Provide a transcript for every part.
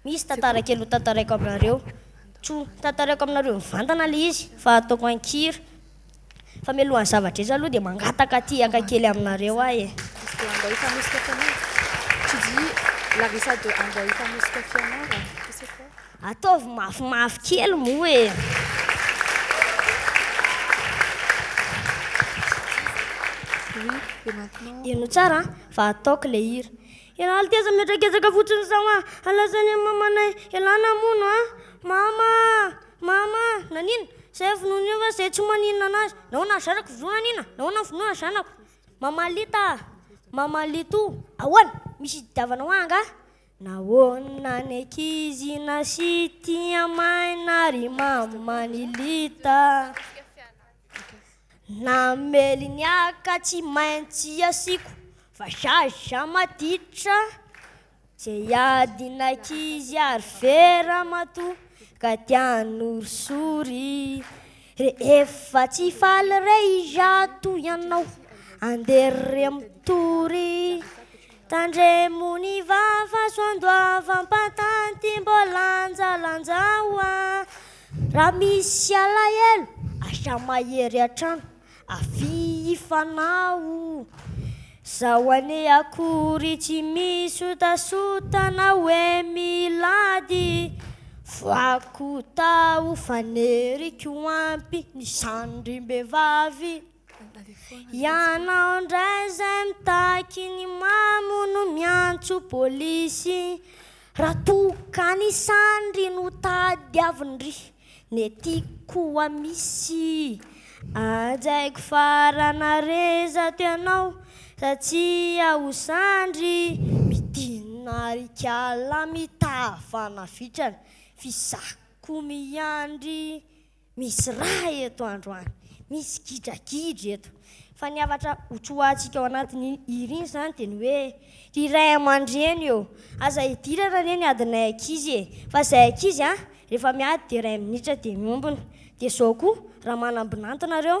misy tantarakeloh tantaraiko aminareo tso tantaraiko aminareo mivantana lay izy fa ataoko ankiry fa melohany zavatra izy aloha e. di mangataka ty akakely aminareo a eaaoo aiay kely me eno tsara fa ataoko le hiry eal tyza metageaka fotiny zao a ah. alazanymamanay elana mono ah. a nania zay fnon a zay tsy mana anazy nanazaaona ana no zanaoaaitaaito aona misy diana hoaga nana nkizy na sytia mainary mamanylita na meli ny aka tsy maitsyasiko fasaza matiditra zay adinakizy ary vera mato ka tian'orsory re efa tsy faly rey izato ianao anderire mitory tandremonyva fa soandoafampatanty mbolanja lanjao a raha misy alaelo asamahery a-trano avy ifanao zaho ane akorytsy misotasotana hoe milady fakotao faneriky ho ampy ny sandry mbevavy ianao ndray zay mitaky ny mamono miantso pôlisy raha toka ny sandry no tadyavindry ny ty koa misy anjaiko faranareza teanao satsia hoandry miinarykala mitavanavitrana fizako miandry misy ah etoisy girara asaoanat iry iny zany dey oe raymandreny eoaza iiranare adinayyayefa e? miady de ray minitra de miombina dezaoko raha manambinantinareo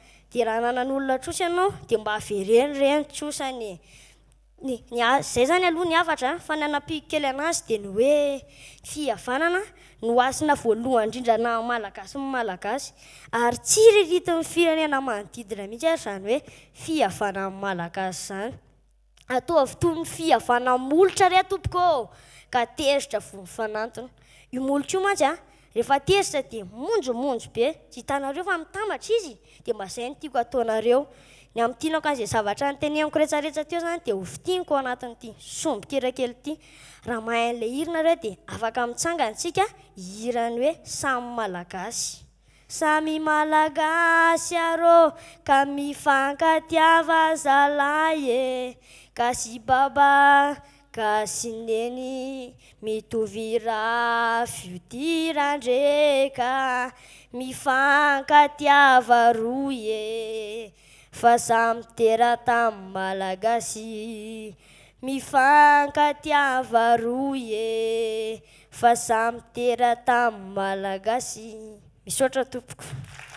de raha nananyolona trosy ianao de mba averenorenysyay zany aoha atra nanapikely anazy de n oeanhanyndaayrritny nenamai mtsy ya alaaotony fnamolitra re took kateritra vony fanatona i molitra io mantsy a rehefa tiezitra de monjomonjo be tanareo fa mitamatra izy d maza naoeoyanaoza zavatratenkoretsaretsateoanydgayhoeamy malagasy samy malagasy are ka mifankatiava zalay e kazy baba ka syneny mitovy rah voty randre ka mifankatiava ro e fa zah mitera tamy malagasy mifankatiava ro ye fa zah mitera tamy malagasy misoatra tompoko